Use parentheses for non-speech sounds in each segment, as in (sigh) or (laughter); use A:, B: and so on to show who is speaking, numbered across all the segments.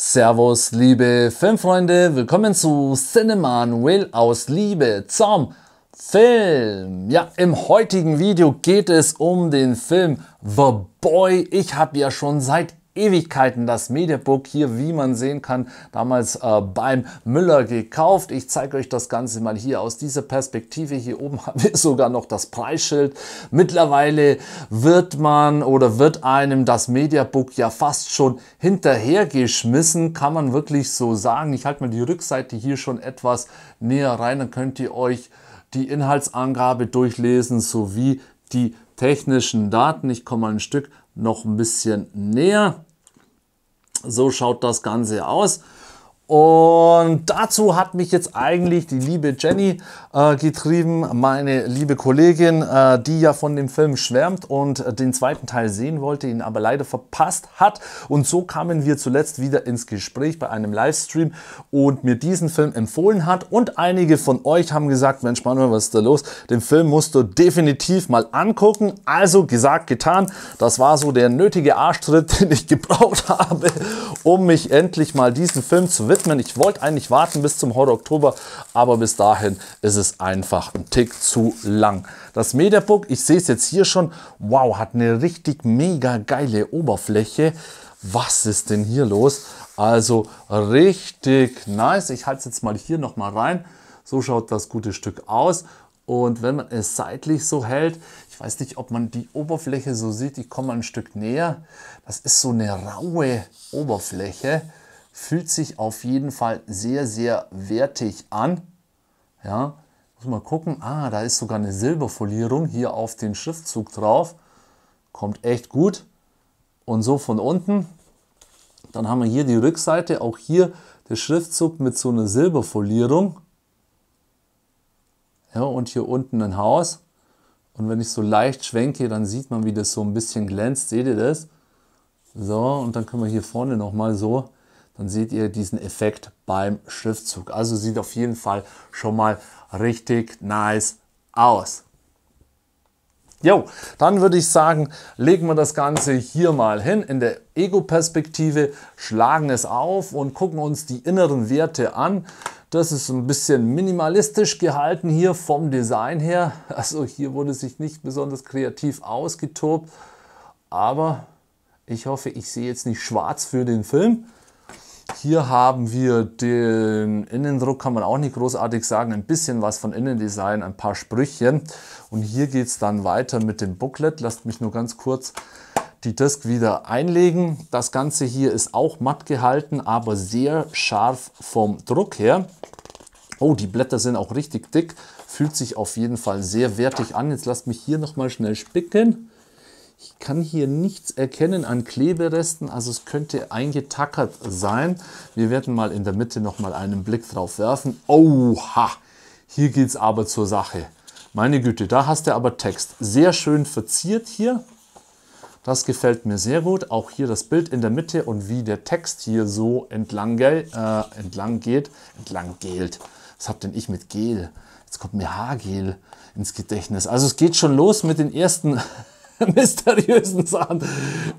A: Servus, liebe Filmfreunde, willkommen zu Cinema Cinemanuel aus Liebe zum Film. Ja, im heutigen Video geht es um den Film The Boy. Ich habe ja schon seit Ewigkeiten das Mediabook hier, wie man sehen kann, damals äh, beim Müller gekauft. Ich zeige euch das Ganze mal hier aus dieser Perspektive. Hier oben (laughs) haben wir sogar noch das Preisschild. Mittlerweile wird man oder wird einem das Mediabook ja fast schon hinterhergeschmissen, kann man wirklich so sagen. Ich halte mal die Rückseite hier schon etwas näher rein, dann könnt ihr euch die Inhaltsangabe durchlesen sowie die technischen Daten. Ich komme mal ein Stück noch ein bisschen näher. So schaut das Ganze aus. Und dazu hat mich jetzt eigentlich die liebe Jenny äh, getrieben, meine liebe Kollegin, äh, die ja von dem Film schwärmt und äh, den zweiten Teil sehen wollte, ihn aber leider verpasst hat. Und so kamen wir zuletzt wieder ins Gespräch bei einem Livestream und mir diesen Film empfohlen hat. Und einige von euch haben gesagt, Mensch Manuel, was ist da los? Den Film musst du definitiv mal angucken. Also gesagt, getan. Das war so der nötige Arschtritt, (laughs) den ich gebraucht habe, um mich endlich mal diesen Film zu widmen Goldman. Ich wollte eigentlich warten bis zum Horror Oktober, aber bis dahin ist es einfach ein Tick zu lang. Das Mediabook, ich sehe es jetzt hier schon, wow, hat eine richtig mega geile Oberfläche. Was ist denn hier los? Also richtig nice. Ich halte es jetzt mal hier nochmal rein. So schaut das gute Stück aus. Und wenn man es seitlich so hält, ich weiß nicht, ob man die Oberfläche so sieht, ich komme ein Stück näher. Das ist so eine raue Oberfläche. Fühlt sich auf jeden Fall sehr, sehr wertig an. Ja, muss mal gucken. Ah, da ist sogar eine Silberfolierung hier auf den Schriftzug drauf. Kommt echt gut. Und so von unten. Dann haben wir hier die Rückseite. Auch hier der Schriftzug mit so einer Silberfolierung. Ja, und hier unten ein Haus. Und wenn ich so leicht schwenke, dann sieht man, wie das so ein bisschen glänzt. Seht ihr das? So, und dann können wir hier vorne nochmal so dann seht ihr diesen Effekt beim Schriftzug. Also sieht auf jeden Fall schon mal richtig nice aus. Jo, dann würde ich sagen, legen wir das Ganze hier mal hin in der Ego-Perspektive, schlagen es auf und gucken uns die inneren Werte an. Das ist ein bisschen minimalistisch gehalten hier vom Design her. Also hier wurde sich nicht besonders kreativ ausgetobt, aber ich hoffe, ich sehe jetzt nicht schwarz für den Film hier haben wir den Innendruck, kann man auch nicht großartig sagen, ein bisschen was von Innendesign, ein paar Sprüchchen. Und hier geht es dann weiter mit dem Booklet. Lasst mich nur ganz kurz die Disk wieder einlegen. Das Ganze hier ist auch matt gehalten, aber sehr scharf vom Druck her. Oh, die Blätter sind auch richtig dick. Fühlt sich auf jeden Fall sehr wertig an. Jetzt lasst mich hier nochmal schnell spicken. Ich kann hier nichts erkennen an Kleberesten, also es könnte eingetackert sein. Wir werden mal in der Mitte nochmal einen Blick drauf werfen. Oha, hier geht es aber zur Sache. Meine Güte, da hast du aber Text. Sehr schön verziert hier. Das gefällt mir sehr gut. Auch hier das Bild in der Mitte und wie der Text hier so entlang, äh, entlang geht. Entlang gelt. Was hab denn ich mit Gel? Jetzt kommt mir Haargel ins Gedächtnis. Also es geht schon los mit den ersten (laughs) mysteriösen Sachen.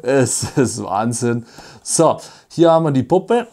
A: Es ist Wahnsinn. So, hier haben wir die Puppe.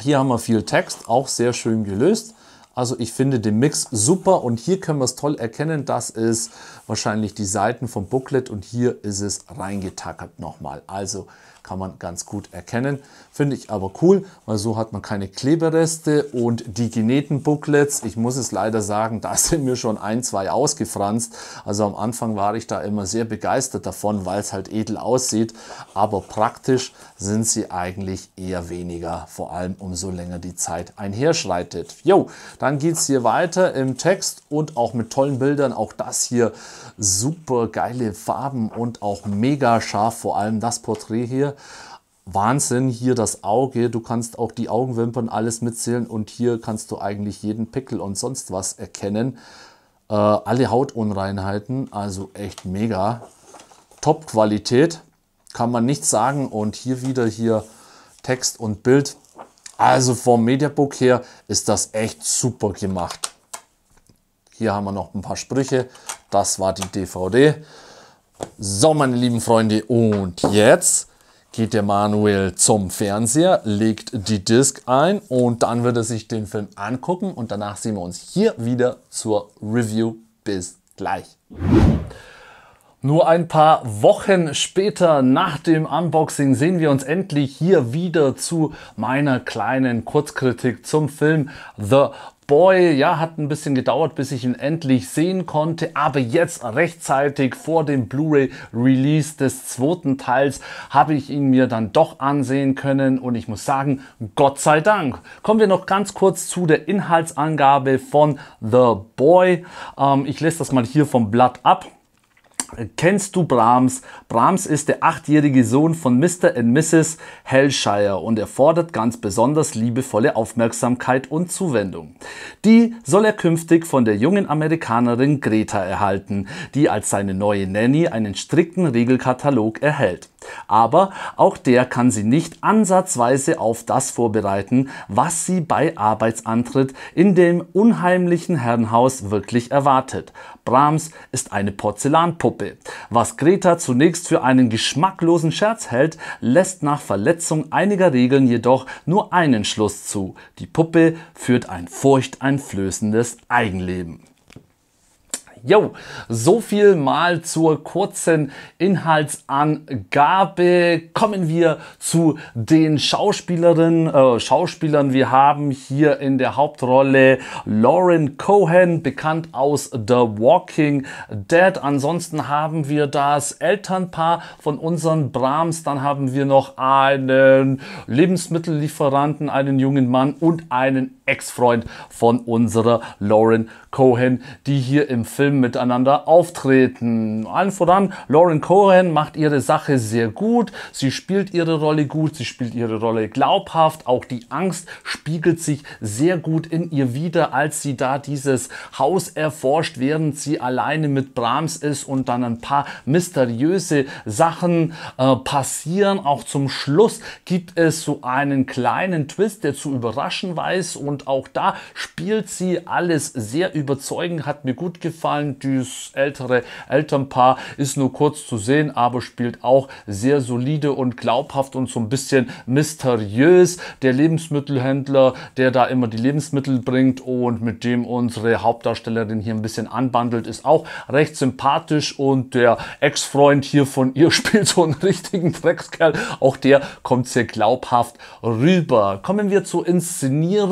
A: Hier haben wir viel Text, auch sehr schön gelöst. Also ich finde den Mix super und hier können wir es toll erkennen. Das ist wahrscheinlich die Seiten vom Booklet und hier ist es reingetackert nochmal. Also kann man ganz gut erkennen. Finde ich aber cool, weil so hat man keine Klebereste und die genähten Booklets, ich muss es leider sagen, (laughs) da sind mir schon ein, zwei ausgefranst. Also am Anfang war ich da immer sehr begeistert davon, weil es halt edel aussieht, aber praktisch sind sie eigentlich eher weniger, vor allem umso länger die Zeit einherschreitet. Jo, dann geht es hier weiter im Text und auch mit tollen Bildern. Auch das hier super geile Farben und auch mega scharf, vor allem das Porträt hier. Wahnsinn, hier das Auge, du kannst auch die Augenwimpern alles mitzählen und hier kannst du eigentlich jeden Pickel und sonst was erkennen. Äh, alle Hautunreinheiten, also echt mega. Top-Qualität, kann man nichts sagen und hier wieder hier Text und Bild. Also vom Mediabook her ist das echt super gemacht. Hier haben wir noch ein paar Sprüche. Das war die DVD. So, meine lieben Freunde, und jetzt geht der Manuel zum Fernseher, legt die Disc ein und dann wird er sich den Film angucken und danach sehen wir uns hier wieder zur Review. Bis gleich. Nur ein paar Wochen später nach dem Unboxing sehen wir uns endlich hier wieder zu meiner kleinen Kurzkritik zum Film The Boy, ja, hat ein bisschen gedauert, bis ich ihn endlich sehen konnte, aber jetzt rechtzeitig vor dem Blu-ray-Release des zweiten Teils habe ich ihn mir dann doch ansehen können und ich muss sagen, Gott sei Dank. Kommen wir noch ganz kurz zu der Inhaltsangabe von The Boy. Ähm, ich lese das mal hier vom Blatt ab. Kennst du Brahms? Brahms ist der achtjährige Sohn von Mr. and Mrs. Hellshire und er fordert ganz besonders liebevolle Aufmerksamkeit und Zuwendung. Die soll er künftig von der jungen Amerikanerin Greta erhalten, die als seine neue Nanny einen strikten Regelkatalog erhält. Aber auch der kann sie nicht ansatzweise auf das vorbereiten, was sie bei Arbeitsantritt in dem unheimlichen Herrenhaus wirklich erwartet. Brahms ist eine Porzellanpuppe. Was Greta zunächst für einen geschmacklosen Scherz hält, lässt nach Verletzung einiger Regeln jedoch nur einen Schluss zu. Die Puppe führt ein furchteinflößendes Eigenleben. Jo, so viel mal zur kurzen Inhaltsangabe. Kommen wir zu den Schauspielerinnen, äh, Schauspielern. Wir haben hier in der Hauptrolle Lauren Cohen, bekannt aus The Walking Dead. Ansonsten haben wir das Elternpaar von unseren Brahms. Dann haben wir noch einen Lebensmittellieferanten, einen jungen Mann und einen Ex-Freund von unserer Lauren Cohen, die hier im Film miteinander auftreten. Allen voran, Lauren Cohen macht ihre Sache sehr gut, sie spielt ihre Rolle gut, sie spielt ihre Rolle glaubhaft, auch die Angst spiegelt sich sehr gut in ihr wieder, als sie da dieses Haus erforscht, während sie alleine mit Brahms ist und dann ein paar mysteriöse Sachen äh, passieren. Auch zum Schluss gibt es so einen kleinen Twist, der zu überraschen weiß und und auch da spielt sie alles sehr überzeugend, hat mir gut gefallen. Dieses ältere Elternpaar ist nur kurz zu sehen, aber spielt auch sehr solide und glaubhaft und so ein bisschen mysteriös. Der Lebensmittelhändler, der da immer die Lebensmittel bringt und mit dem unsere Hauptdarstellerin hier ein bisschen anbandelt, ist auch recht sympathisch und der Ex-Freund hier von ihr (laughs) spielt so einen richtigen Dreckskerl. Auch der kommt sehr glaubhaft rüber. Kommen wir zur Inszenierung.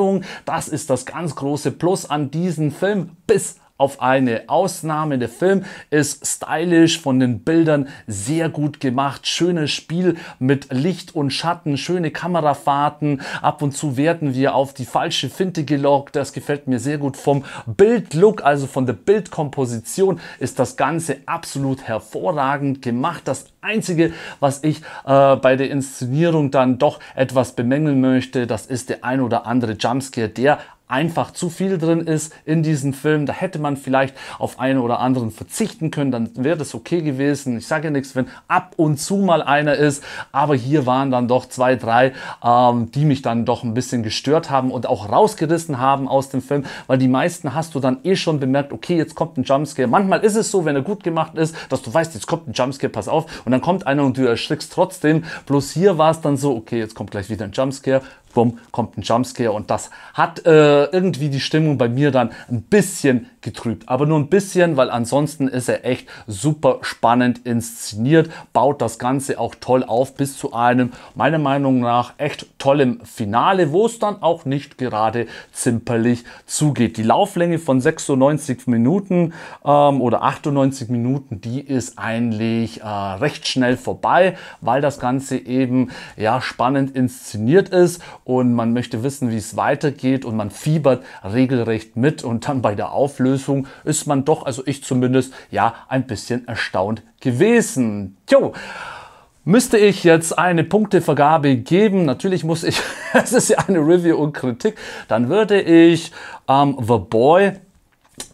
A: Das ist das ganz große Plus an diesem Film bis auf eine Ausnahme. Der Film ist stylisch, von den Bildern sehr gut gemacht, schönes Spiel mit Licht und Schatten, schöne Kamerafahrten. Ab und zu werden wir auf die falsche Finte gelockt. Das gefällt mir sehr gut. Vom Bildlook, also von der Bildkomposition, ist das Ganze absolut hervorragend gemacht. Das Einzige, was ich äh, bei der Inszenierung dann doch etwas bemängeln möchte, das ist der ein oder andere Jumpscare, der einfach zu viel drin ist in diesem Film. Da hätte man vielleicht auf einen oder anderen verzichten können, dann wäre das okay gewesen. Ich sage ja nichts, wenn ab und zu mal einer ist, aber hier waren dann doch zwei, drei, ähm, die mich dann doch ein bisschen gestört haben und auch rausgerissen haben aus dem Film, weil die meisten hast du dann eh schon bemerkt, okay, jetzt kommt ein Jumpscare. Manchmal ist es so, wenn er gut gemacht ist, dass du weißt, jetzt kommt ein Jumpscare, pass auf, und dann kommt einer und du erschrickst trotzdem. Bloß hier war es dann so, okay, jetzt kommt gleich wieder ein Jumpscare bumm, kommt ein Jumpscare und das hat äh, irgendwie die Stimmung bei mir dann ein bisschen getrübt. Aber nur ein bisschen, weil ansonsten ist er echt super spannend inszeniert, baut das Ganze auch toll auf bis zu einem, meiner Meinung nach, echt tollem Finale, wo es dann auch nicht gerade zimperlich zugeht. Die Lauflänge von 96 Minuten ähm, oder 98 Minuten, die ist eigentlich äh, recht schnell vorbei, weil das Ganze eben ja spannend inszeniert ist und man möchte wissen, wie es weitergeht und man fiebert regelrecht mit und dann bei der Auflösung Lösung ist man doch, also ich zumindest, ja, ein bisschen erstaunt gewesen. Tjo. Müsste ich jetzt eine Punktevergabe geben, natürlich muss ich, es (laughs) ist ja eine Review und Kritik, dann würde ich ähm, The Boy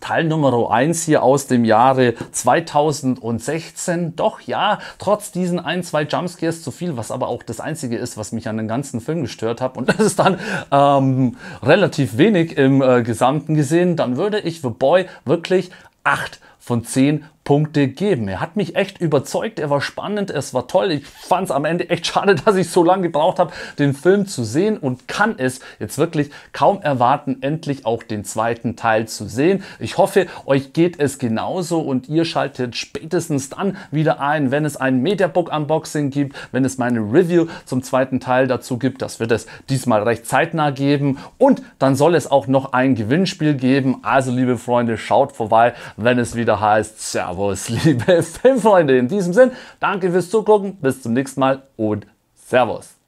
A: Teil Nummer 1 hier aus dem Jahre 2016. Doch ja, trotz diesen ein, zwei Jumpscares zu viel, was aber auch das Einzige ist, was mich an den ganzen Film gestört hat. Und (laughs) das ist dann ähm, relativ wenig im äh, Gesamten gesehen. Dann würde ich The Boy wirklich 8 von 10 Punkte geben. Er hat mich echt überzeugt, er war spannend, es war toll. Ich fand es am Ende echt schade, (laughs) dass ich so lange gebraucht habe, den Film zu sehen und kann es jetzt wirklich kaum erwarten, endlich auch den zweiten Teil zu sehen. Ich hoffe, euch geht es genauso und ihr schaltet spätestens dann wieder ein, wenn es ein Mediabook Unboxing gibt, wenn es meine Review zum zweiten Teil dazu gibt. Das wird es diesmal recht zeitnah geben und dann soll es auch noch ein Gewinnspiel geben. Also liebe Freunde, schaut vorbei, wenn es wieder wieder heißt Servus, (laughs) liebe Filmfreunde. In diesem Sinn, danke fürs Zugucken, bis zum nächsten Mal und Servus.